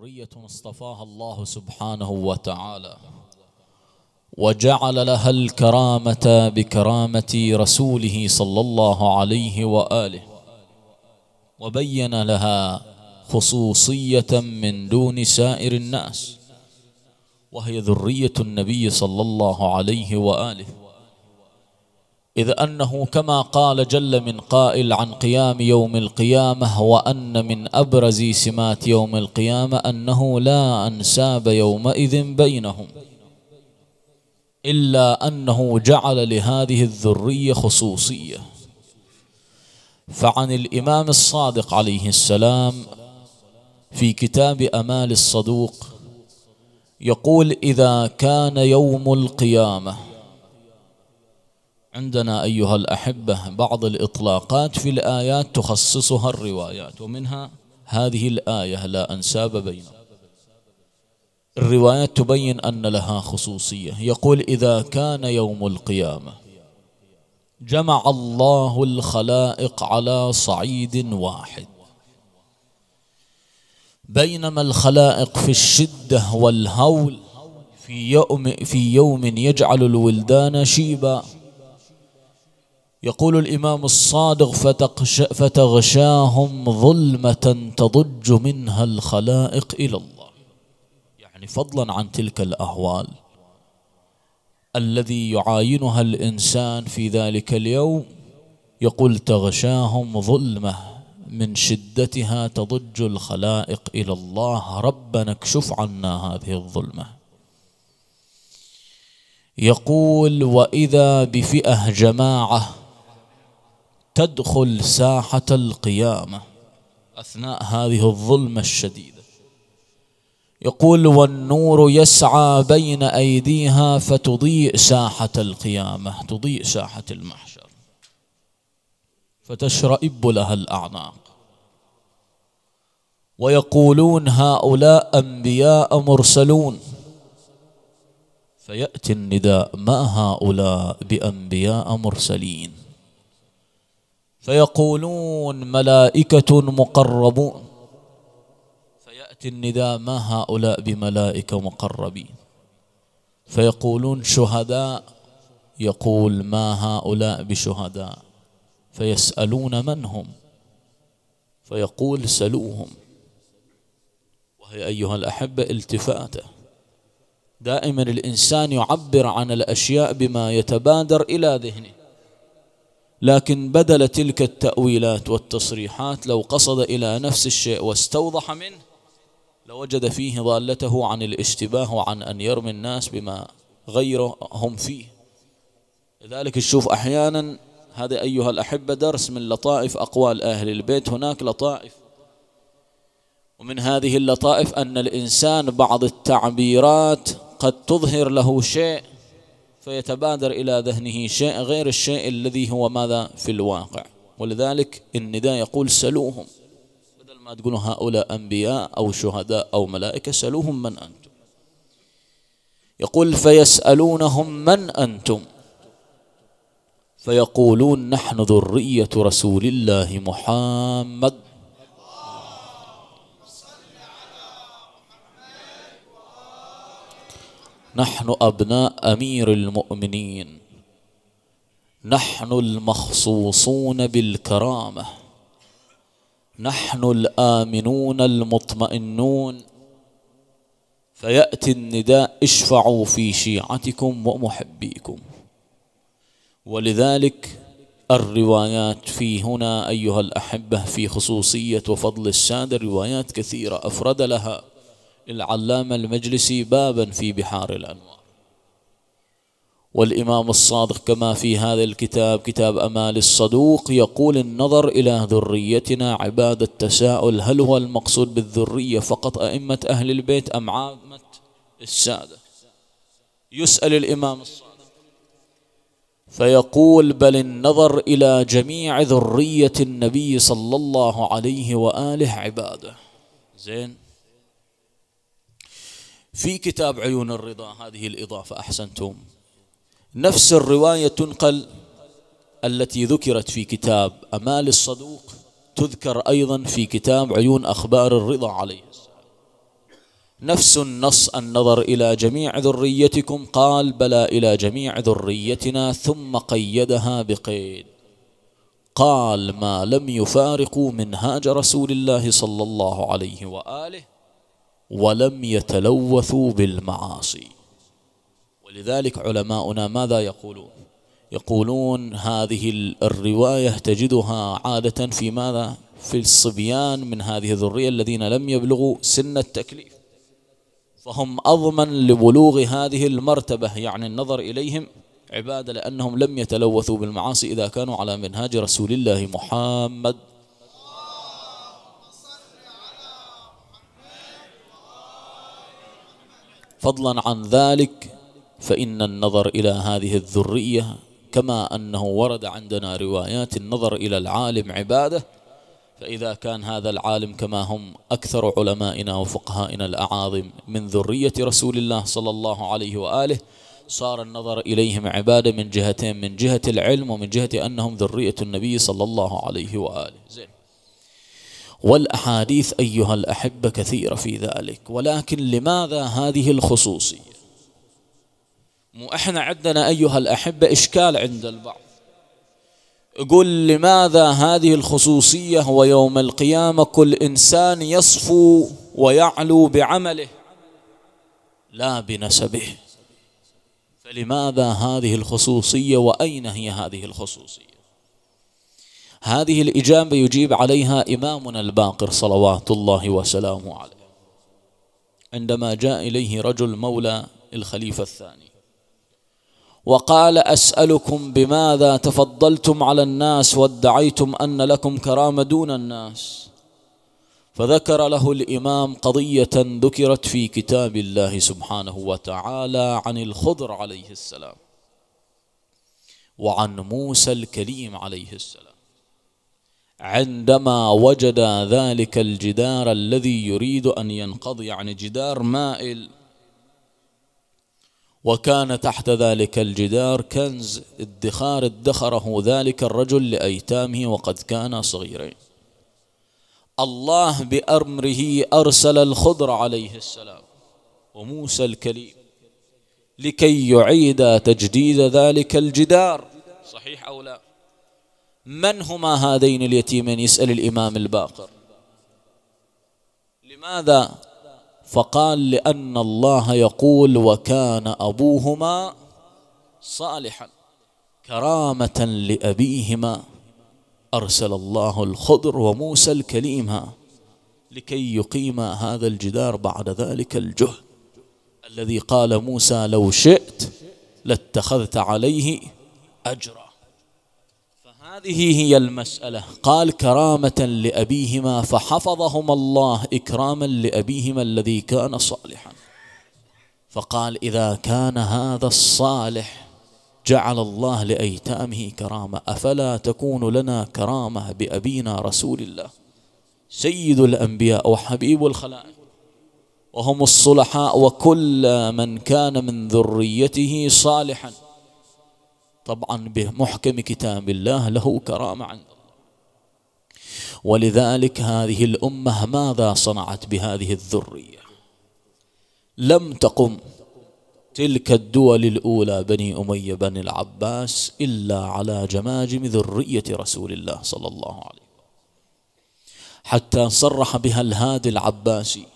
ذرية اصطفاها الله سبحانه وتعالى وجعل لها الكرامة بكرامة رسوله صلى الله عليه وآله وبين لها خصوصية من دون سائر الناس وهي ذرية النبي صلى الله عليه وآله إذ أنه كما قال جل من قائل عن قيام يوم القيامة وأن من أبرز سمات يوم القيامة أنه لا أنساب يومئذ بينهم إلا أنه جعل لهذه الذرية خصوصية فعن الإمام الصادق عليه السلام في كتاب أمال الصدوق يقول إذا كان يوم القيامة عندنا أيها الأحبة بعض الإطلاقات في الآيات تخصصها الروايات ومنها هذه الآية لا أنساب بينها الروايات تبين أن لها خصوصية يقول إذا كان يوم القيامة جمع الله الخلائق على صعيد واحد بينما الخلائق في الشدة والهول في يوم, في يوم يجعل الولدان شيبا يقول الإمام الصادق فتغش فتغشاهم ظلمة تضج منها الخلائق إلى الله يعني فضلا عن تلك الأهوال الذي يعاينها الإنسان في ذلك اليوم يقول تغشاهم ظلمة من شدتها تضج الخلائق إلى الله ربنا اكشف عنا هذه الظلمة يقول وإذا بفئة جماعة تدخل ساحة القيامة أثناء هذه الظلمة الشديدة يقول والنور يسعى بين أيديها فتضيء ساحة القيامة تضيء ساحة المحشر فتشرئب لها الأعناق ويقولون هؤلاء أنبياء مرسلون فيأتي النداء ما هؤلاء بأنبياء مرسلين فيقولون ملائكة مقربون فيأتي النداء ما هؤلاء بملائكة مقربين فيقولون شهداء يقول ما هؤلاء بشهداء فيسألون من هم فيقول سلوهم وهي أيها الأحبة التفاتة دائما الإنسان يعبر عن الأشياء بما يتبادر إلى ذهنه لكن بدل تلك التأويلات والتصريحات لو قصد إلى نفس الشيء واستوضح منه لوجد فيه ضالته عن الاشتباه وعن أن يرمي الناس بما غيرهم فيه لذلك تشوف أحيانا هذا أيها الأحبة درس من لطائف أقوال أهل البيت هناك لطائف ومن هذه اللطائف أن الإنسان بعض التعبيرات قد تظهر له شيء فيتبادر إلى ذهنه شيء غير الشيء الذي هو ماذا في الواقع ولذلك النداء يقول سلوهم بدل ما تقولوا هؤلاء أنبياء أو شهداء أو ملائكة سلوهم من أنتم يقول فيسألونهم من أنتم فيقولون نحن ذرية رسول الله محمد نحن أبناء أمير المؤمنين نحن المخصوصون بالكرامة نحن الآمنون المطمئنون فيأتي النداء اشفعوا في شيعتكم ومحبيكم ولذلك الروايات في هنا أيها الأحبة في خصوصية وفضل السادة روايات كثيرة أفرد لها العلامة المجلسي بابا في بحار الأنوار والإمام الصادق كما في هذا الكتاب كتاب أمال الصدوق يقول النظر إلى ذريتنا عباد التساؤل هل هو المقصود بالذرية فقط أئمة أهل البيت أم عامة السادة يسأل الإمام الصادق فيقول بل النظر إلى جميع ذرية النبي صلى الله عليه وآله عباده زين في كتاب عيون الرضا هذه الإضافة أحسنتم نفس الرواية تنقل التي ذكرت في كتاب أمال الصدوق تذكر أيضا في كتاب عيون أخبار الرضا عليه نفس النص النظر إلى جميع ذريتكم قال بلى إلى جميع ذريتنا ثم قيدها بقيد قال ما لم يفارقوا منهاج رسول الله صلى الله عليه وآله ولم يتلوثوا بالمعاصي ولذلك علماؤنا ماذا يقولون يقولون هذه الرواية تجدها عادة في ماذا في الصبيان من هذه الذرية الذين لم يبلغوا سن التكليف فهم أضمن لبلوغ هذه المرتبة يعني النظر إليهم عبادة لأنهم لم يتلوثوا بالمعاصي إذا كانوا على منهاج رسول الله محمد فضلا عن ذلك فإن النظر إلى هذه الذرية كما أنه ورد عندنا روايات النظر إلى العالم عبادة فإذا كان هذا العالم كما هم أكثر علمائنا وفقهائنا الأعاظم من ذرية رسول الله صلى الله عليه وآله صار النظر إليهم عبادة من جهتين من جهة العلم ومن جهة أنهم ذرية النبي صلى الله عليه وآله زين والأحاديث أيها الأحبة كثيرة في ذلك ولكن لماذا هذه الخصوصية مو احنا عندنا أيها الأحبة إشكال عند البعض قل لماذا هذه الخصوصية ويوم القيامة كل إنسان يصفو ويعلو بعمله لا بنسبه فلماذا هذه الخصوصية وأين هي هذه الخصوصية هذه الإجابة يجيب عليها إمامنا الباقر صلوات الله وسلامه عليه عندما جاء إليه رجل مولى الخليفة الثاني وقال أسألكم بماذا تفضلتم على الناس وادعيتم أن لكم كرامة دون الناس فذكر له الإمام قضية ذكرت في كتاب الله سبحانه وتعالى عن الخضر عليه السلام وعن موسى الكليم عليه السلام عندما وجد ذلك الجدار الذي يريد أن ينقضي يعني جدار مائل وكان تحت ذلك الجدار كنز ادخار ادخره ذلك الرجل لأيتامه وقد كان صغيرين الله بأمره أرسل الخضر عليه السلام وموسى الكليم لكي يعيد تجديد ذلك الجدار صحيح أو لا من هما هذين اليتيمين يسأل الإمام الباقر لماذا فقال لأن الله يقول وكان أبوهما صالحا كرامة لأبيهما أرسل الله الخضر وموسى الكليمة لكي يقيم هذا الجدار بعد ذلك الجهد الذي قال موسى لو شئت لاتخذت عليه أجرا هذه هي المسألة قال كرامة لأبيهما فحفظهما الله إكراما لأبيهما الذي كان صالحا فقال إذا كان هذا الصالح جعل الله لأيتامه كرامة أفلا تكون لنا كرامة بأبينا رسول الله سيد الأنبياء وحبيب الخلائق وهم الصلحاء وكل من كان من ذريته صالحاً طبعا بمحكم كتاب الله له كرامة عند الله ولذلك هذه الأمة ماذا صنعت بهذه الذرية لم تقم تلك الدول الأولى بني أمية بني العباس إلا على جماجم ذرية رسول الله صلى الله عليه وسلم حتى صرح بها الهادي العباسي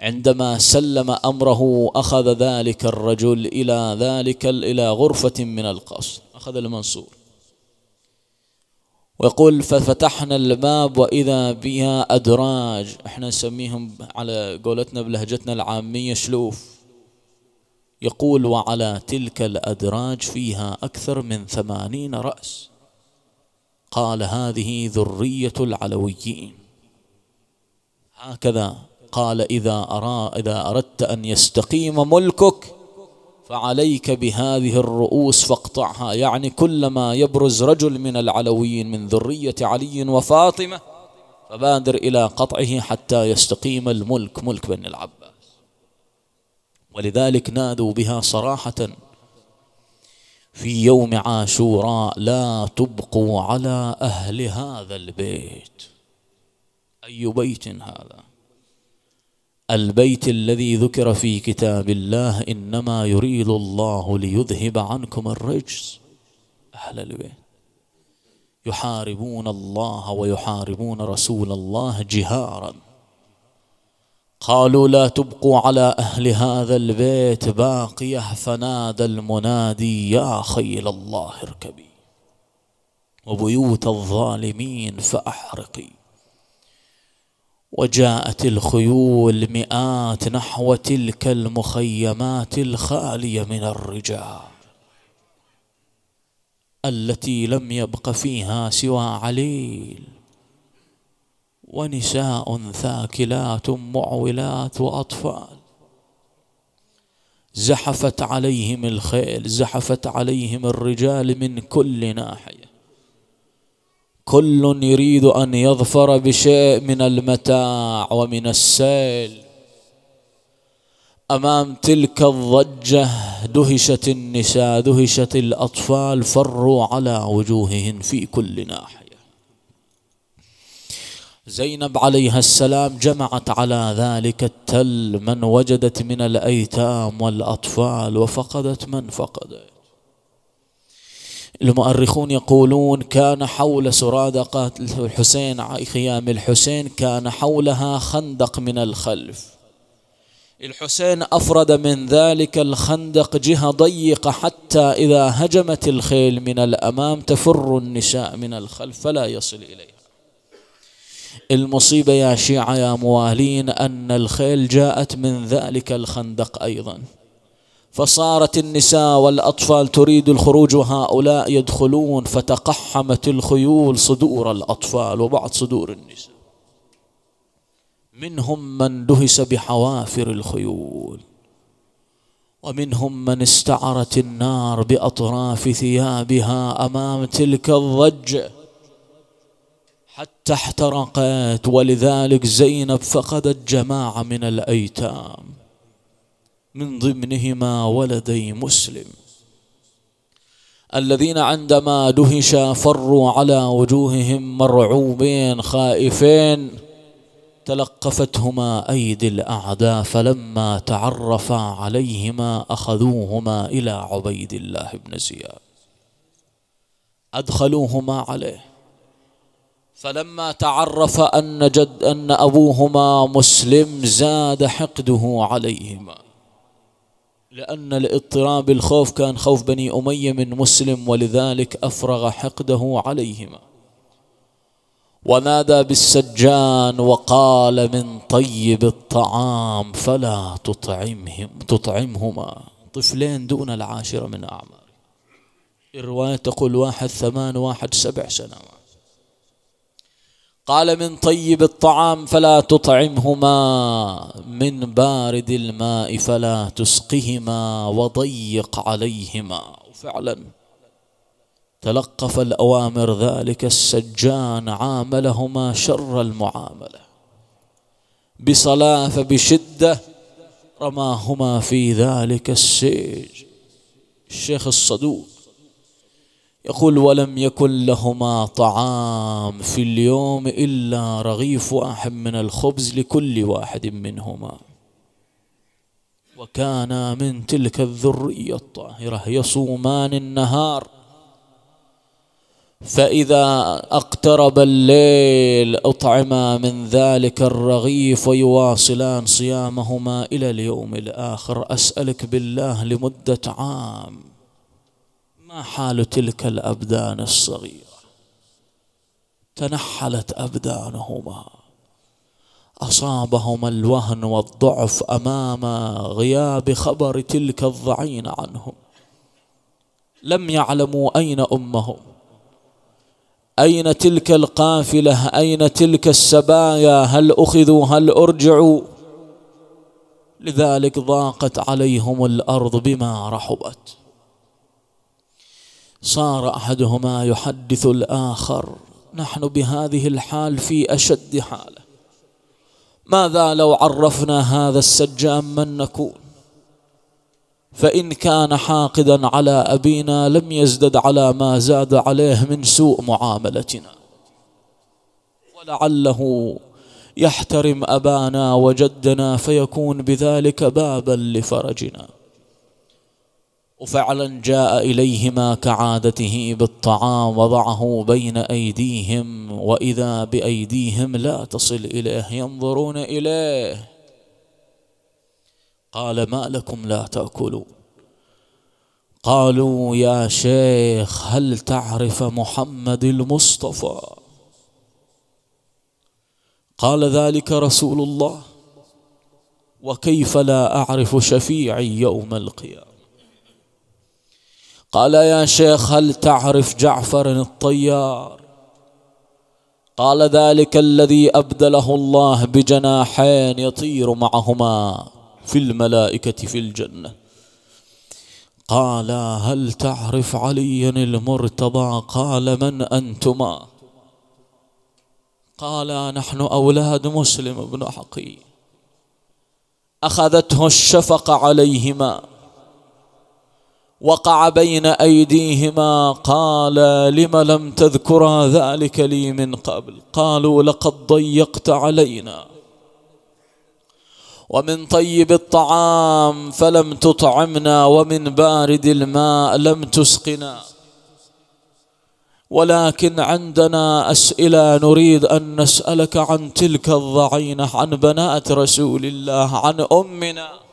عندما سلم امره اخذ ذلك الرجل الى ذلك الى غرفه من القصر اخذ المنصور ويقول ففتحنا الباب واذا بها ادراج احنا نسميهم على قولتنا بلهجتنا العاميه شلوف يقول وعلى تلك الادراج فيها اكثر من ثمانين راس قال هذه ذريه العلويين هكذا قال إذا أرى إذا أردت أن يستقيم ملكك فعليك بهذه الرؤوس فاقطعها يعني كلما يبرز رجل من العلويين من ذرية علي وفاطمة فبادر إلى قطعه حتى يستقيم الملك ملك بن العباس ولذلك نادوا بها صراحة في يوم عاشوراء لا تبقوا على أهل هذا البيت أي بيت هذا البيت الذي ذكر في كتاب الله انما يريد الله ليذهب عنكم الرجس اهل البيت يحاربون الله ويحاربون رسول الله جهارا قالوا لا تبقوا على اهل هذا البيت باقيه فنادى المنادي يا خيل الله اركبي وبيوت الظالمين فاحرقي وجاءت الخيول مئات نحو تلك المخيمات الخاليه من الرجال التي لم يبق فيها سوى عليل ونساء ثاكلات معولات واطفال زحفت عليهم الخيل زحفت عليهم الرجال من كل ناحيه كل يريد أن يظفر بشيء من المتاع ومن السيل أمام تلك الضجة دهشت النساء دهشت الأطفال فروا على وجوههن في كل ناحية زينب عليها السلام جمعت على ذلك التل من وجدت من الأيتام والأطفال وفقدت من فقدت المؤرخون يقولون كان حول سرادة قاتل الحسين خيام الحسين كان حولها خندق من الخلف الحسين أفرد من ذلك الخندق جهة ضيقة حتى إذا هجمت الخيل من الأمام تفر النساء من الخلف فلا يصل إليها المصيبة يا شيعة يا موالين أن الخيل جاءت من ذلك الخندق أيضاً فصارت النساء والأطفال تريد الخروج وهؤلاء يدخلون فتقحمت الخيول صدور الأطفال وبعض صدور النساء منهم من دهس بحوافر الخيول ومنهم من استعرت النار بأطراف ثيابها أمام تلك الضجة حتى احترقت ولذلك زينب فقدت جماعة من الأيتام من ضمنهما ولدي مسلم الذين عندما دهش فروا على وجوههم مرعوبين خائفين تلقفتهما ايدي الاعداء فلما تعرفا عليهما اخذوهما الى عبيد الله بن زياد ادخلوهما عليه فلما تعرف ان جد ان ابوهما مسلم زاد حقده عليهما لأن الاضطراب الخوف كان خوف بني أمية من مسلم ولذلك أفرغ حقده عليهما ونادى بالسجان وقال من طيب الطعام فلا تطعمهم تطعمهما طفلين دون العاشرة من أعمار الرواية تقول واحد ثمان واحد سبع سنوات قال من طيب الطعام فلا تطعمهما من بارد الماء فلا تسقهما وضيق عليهما فعلا تلقف الأوامر ذلك السجان عاملهما شر المعاملة بصلاة فبشدة رماهما في ذلك السيج الشيخ الصدوق يقول ولم يكن لهما طعام في اليوم إلا رغيف واحد من الخبز لكل واحد منهما وكانا من تلك الذرية الطاهرة يصومان النهار فإذا اقترب الليل أطعما من ذلك الرغيف ويواصلان صيامهما إلى اليوم الآخر أسألك بالله لمدة عام ما حال تلك الابدان الصغيره تنحلت ابدانهما اصابهما الوهن والضعف امام غياب خبر تلك الضعين عنهم لم يعلموا اين امهم اين تلك القافله اين تلك السبايا هل اخذوا هل ارجعوا لذلك ضاقت عليهم الارض بما رحبت صار احدهما يحدث الاخر نحن بهذه الحال في اشد حاله ماذا لو عرفنا هذا السجام من نكون فان كان حاقدا على ابينا لم يزدد على ما زاد عليه من سوء معاملتنا ولعله يحترم ابانا وجدنا فيكون بذلك بابا لفرجنا وفعلا جاء اليهما كعادته بالطعام وضعه بين ايديهم واذا بايديهم لا تصل اليه ينظرون اليه قال ما لكم لا تاكلون قالوا يا شيخ هل تعرف محمد المصطفى قال ذلك رسول الله وكيف لا اعرف شفيعي يوم القيامه قال يا شيخ هل تعرف جعفر الطيار قال ذلك الذي أبدله الله بجناحين يطير معهما في الملائكة في الجنة قال هل تعرف عليا المرتضى قال من أنتما قال نحن أولاد مسلم بن حقي أخذته الشفقة عليهما وقع بين أيديهما قال لم لم تذكر ذلك لي من قبل قالوا لقد ضيقت علينا ومن طيب الطعام فلم تطعمنا ومن بارد الماء لم تسقنا ولكن عندنا أسئلة نريد أن نسألك عن تلك الضعينة عن بنات رسول الله عن أمنا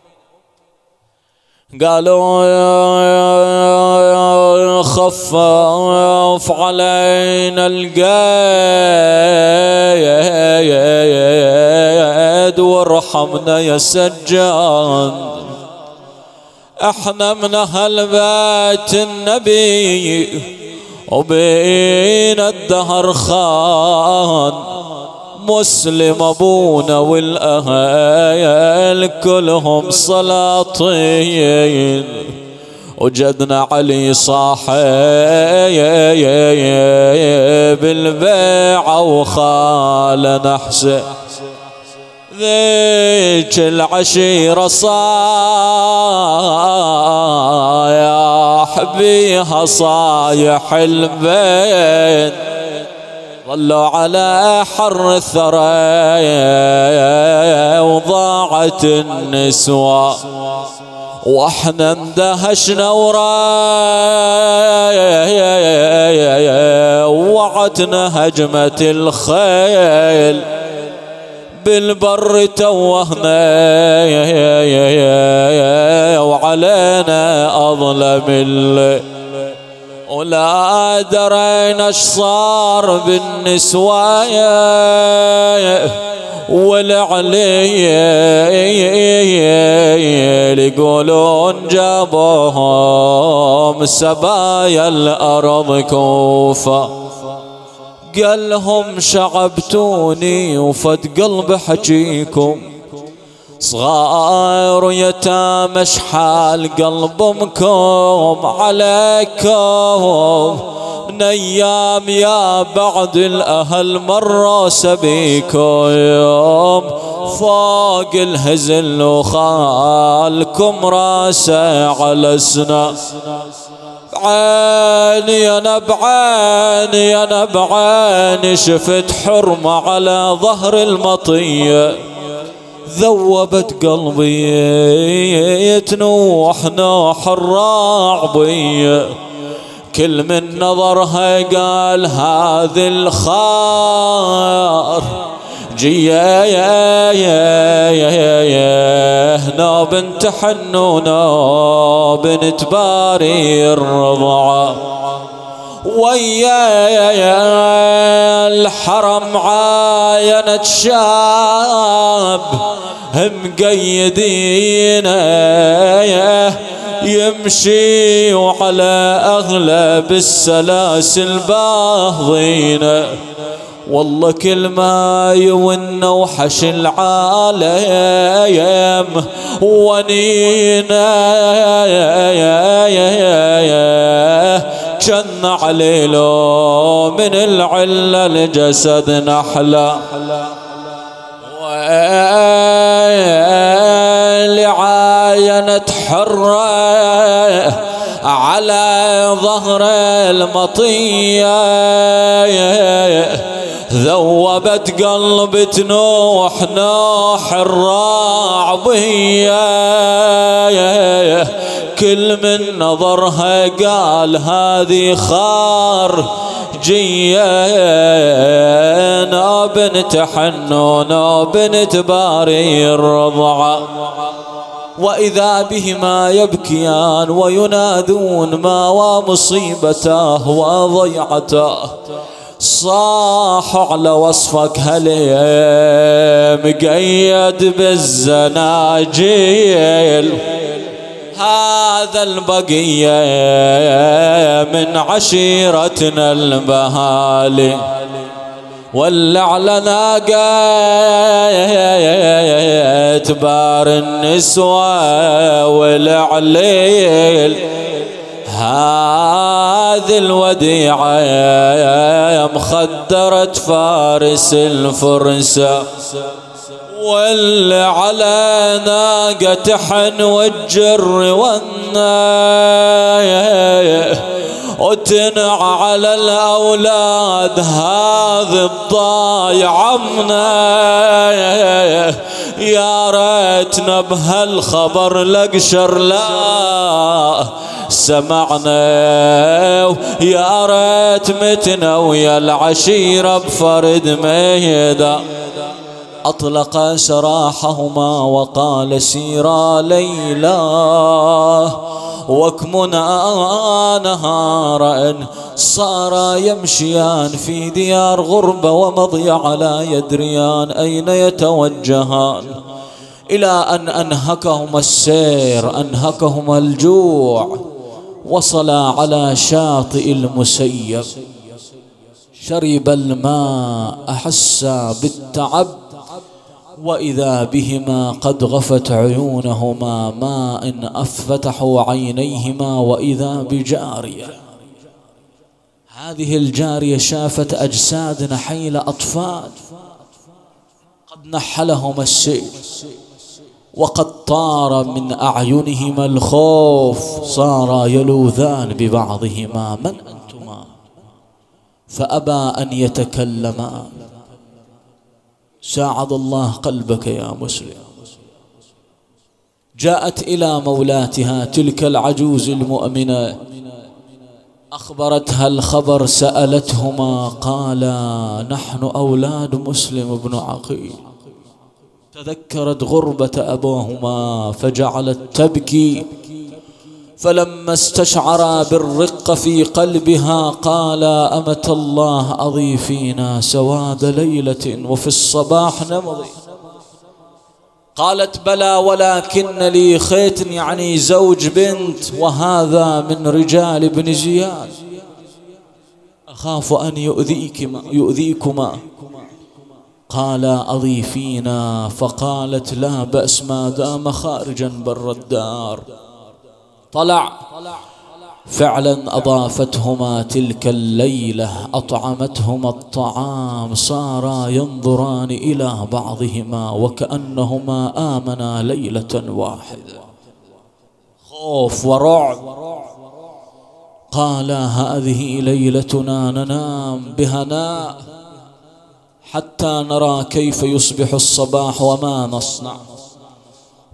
قالوا خفف علينا القيد وارحمنا يا سجان احنا من اهل بيت النبي وبين الدهر خان مسلم ابونا والاهل كلهم سلاطين وجدنا علي صاحب البيعة وخال نحسن ذيك العشيرة صايح بيها صايح البيت ظلوا على حر الثرى وضاعت النسوة واحنا اندهشنا وراي وعتنا هجمة الخيل بالبر توهنا وعلينا أظلم الليل ولا درينا اش صار بالنسوايا والعلي يقولون جابوهم سبايا الارض كوفه قالهم شعبتوني وفد قلب حجيكم صغار يتامى شحال قلبكم عليكم من ايام يا بعد الاهل مروا سبيكم فوق الهزل وخالكم راسه على سنا بعيني انا بعيني انا بعيني شفت حرمه على ظهر المطيه ذوبت قلبي تنوح نوح الراعبي كل من نظرها قال هذه الخار جي يا يا يا يا يا بنت انتحن ونوب بنت باري الرضعه ويا الحرم عاينة شاب مقيدينه يمشي وعلى أغلب السلاسل باهضينه والله كل ما يون وحش العالم ونينا جن عليلو من العلة لجسد نحلا ويلي عاينت حرة على ظهر المطية ذوبت قلب تنوح نوح الراعضية كل من نظرها قال هذه خار جينا بنت حنون بنت باري الرضعه وإذا بهما يبكيان وينادون ما ومصيبته وضيعته صاح على وصفك هلي مقيد بالزناجيل هذا البقية من عشيرتنا البهالي واللي على ناقات بار النسوة والعليل هذه الوديعة مخدرة فارس الفرس واللي على ناقة حنو والجر والنايه وتنع على الأولاد هذه الضايعة منايه يا ريتنا بهالخبر لقشر لا سمعنا يا ريت متنا ويا العشيرة بفرد ميدا أطلق سراحهما وقال سيرا ليلاه وكمنا نهارا صار يمشيان في ديار غربة ومضي على يدريان أين يتوجهان إلى أن أنهكهما السير أنهكهما الجوع وصلا على شاطئ المسيب شرب الماء أحسا بالتعب واذا بهما قد غفت عيونهما ما إن افتحوا عينيهما واذا بجاريه هذه الجاريه شافت أجساد نحيل اطفال قد نحلهما السيل وقد طار من اعينهما الخوف صارا يلوذان ببعضهما من انتما فابى ان يتكلما ساعد الله قلبك يا مسلم جاءت إلى مولاتها تلك العجوز المؤمنة أخبرتها الخبر سألتهما قالا نحن أولاد مسلم بن عقيل تذكرت غربة أبوهما فجعلت تبكي فلما استشعرا بالرق في قلبها قالا أمة الله أضيفينا سواد ليلة وفي الصباح نمضي قالت بلى ولكن لي خيت يعني زوج بنت وهذا من رجال ابن زياد أخاف أن يؤذيكما يؤذيكما قال أضيفينا فقالت لا بأس ما دام خارجا بر الدار طلع فعلا أضافتهما تلك الليلة أطعمتهما الطعام صارا ينظران إلى بعضهما وكأنهما آمنا ليلة واحدة خوف ورعب قالا هذه ليلتنا ننام بهناء حتى نرى كيف يصبح الصباح وما نصنع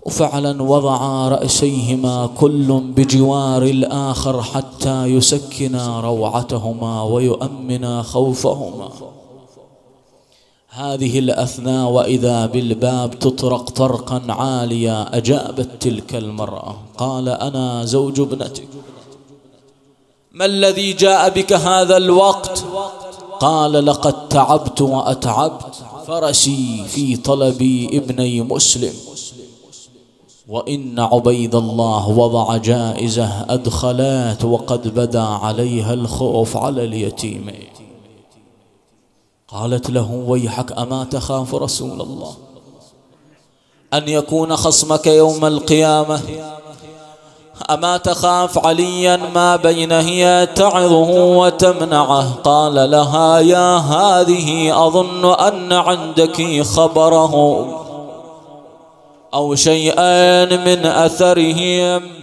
وفعلا وضعا رأسيهما كل بجوار الآخر حتى يسكنا روعتهما ويؤمنا خوفهما هذه الأثناء وإذا بالباب تطرق طرقا عاليا أجابت تلك المرأة قال أنا زوج ابنتك ما الذي جاء بك هذا الوقت قال لقد تعبت وأتعبت فرسي في طلبي ابني مسلم وإن عبيد الله وضع جائزة أدخلات وقد بدا عليها الخوف على اليتيم قالت له ويحك أما تخاف رسول الله أن يكون خصمك يوم القيامة أما تخاف عليا ما بين هي تعظه وتمنعه قال لها يا هذه أظن أن عندك خبره أو شيئا من أثرهم